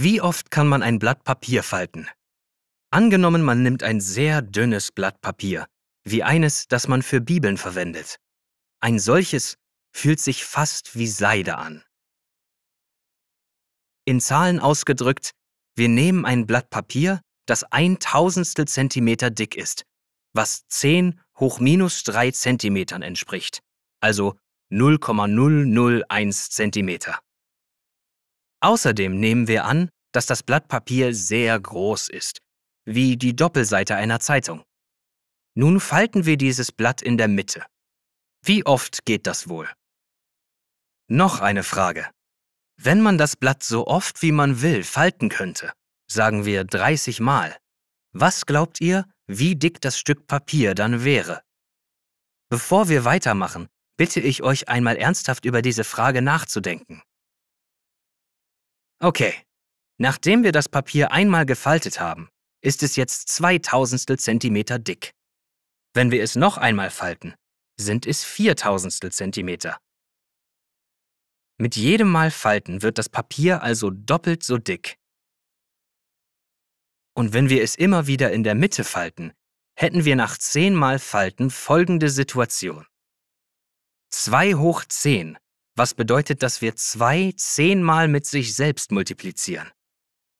Wie oft kann man ein Blatt Papier falten? Angenommen, man nimmt ein sehr dünnes Blatt Papier, wie eines, das man für Bibeln verwendet. Ein solches fühlt sich fast wie Seide an. In Zahlen ausgedrückt, wir nehmen ein Blatt Papier, das ein Tausendstel Zentimeter dick ist, was 10 hoch minus 3 Zentimetern entspricht, also 0,001 Zentimeter. Außerdem nehmen wir an, dass das Blatt Papier sehr groß ist, wie die Doppelseite einer Zeitung. Nun falten wir dieses Blatt in der Mitte. Wie oft geht das wohl? Noch eine Frage. Wenn man das Blatt so oft wie man will falten könnte, sagen wir 30 Mal, was glaubt ihr, wie dick das Stück Papier dann wäre? Bevor wir weitermachen, bitte ich euch einmal ernsthaft über diese Frage nachzudenken. Okay, nachdem wir das Papier einmal gefaltet haben, ist es jetzt 2000 Zentimeter dick. Wenn wir es noch einmal falten, sind es 4000 Zentimeter. Mit jedem Mal falten wird das Papier also doppelt so dick. Und wenn wir es immer wieder in der Mitte falten, hätten wir nach 10 Mal falten folgende Situation. 2 hoch 10 was bedeutet, dass wir 2 zehnmal mit sich selbst multiplizieren.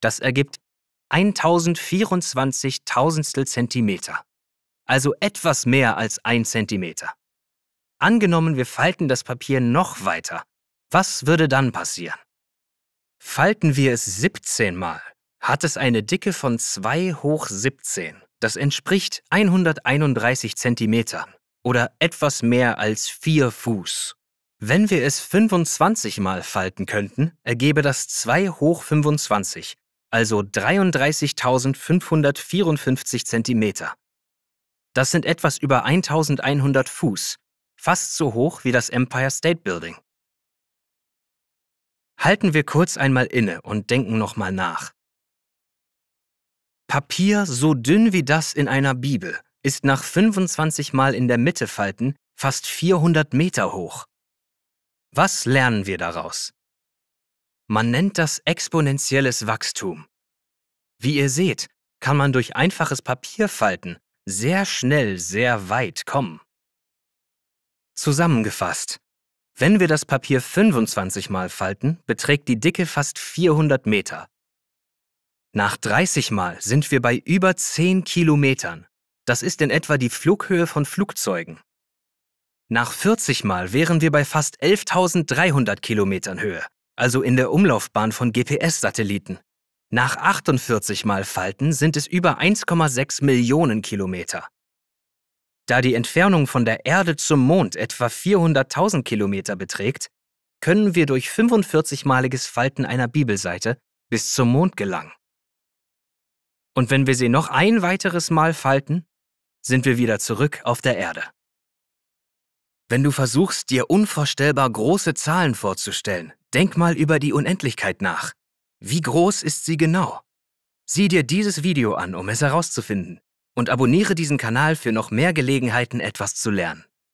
Das ergibt 1024 Tausendstel Zentimeter, also etwas mehr als 1 Zentimeter. Angenommen, wir falten das Papier noch weiter, was würde dann passieren? Falten wir es 17 Mal, hat es eine Dicke von 2 hoch 17. Das entspricht 131 Zentimetern oder etwas mehr als 4 Fuß. Wenn wir es 25 mal falten könnten, ergebe das 2 hoch 25, also 33.554 cm. Das sind etwas über 1100 Fuß, fast so hoch wie das Empire State Building. Halten wir kurz einmal inne und denken nochmal nach. Papier so dünn wie das in einer Bibel ist nach 25 Mal in der Mitte falten fast 400 Meter hoch. Was lernen wir daraus? Man nennt das exponentielles Wachstum. Wie ihr seht, kann man durch einfaches Papierfalten sehr schnell sehr weit kommen. Zusammengefasst, wenn wir das Papier 25 Mal falten, beträgt die Dicke fast 400 Meter. Nach 30 Mal sind wir bei über 10 Kilometern. Das ist in etwa die Flughöhe von Flugzeugen. Nach 40 Mal wären wir bei fast 11.300 Kilometern Höhe, also in der Umlaufbahn von GPS-Satelliten. Nach 48 Mal Falten sind es über 1,6 Millionen Kilometer. Da die Entfernung von der Erde zum Mond etwa 400.000 Kilometer beträgt, können wir durch 45-maliges Falten einer Bibelseite bis zum Mond gelangen. Und wenn wir sie noch ein weiteres Mal falten, sind wir wieder zurück auf der Erde. Wenn du versuchst, dir unvorstellbar große Zahlen vorzustellen, denk mal über die Unendlichkeit nach. Wie groß ist sie genau? Sieh dir dieses Video an, um es herauszufinden. Und abonniere diesen Kanal für noch mehr Gelegenheiten, etwas zu lernen.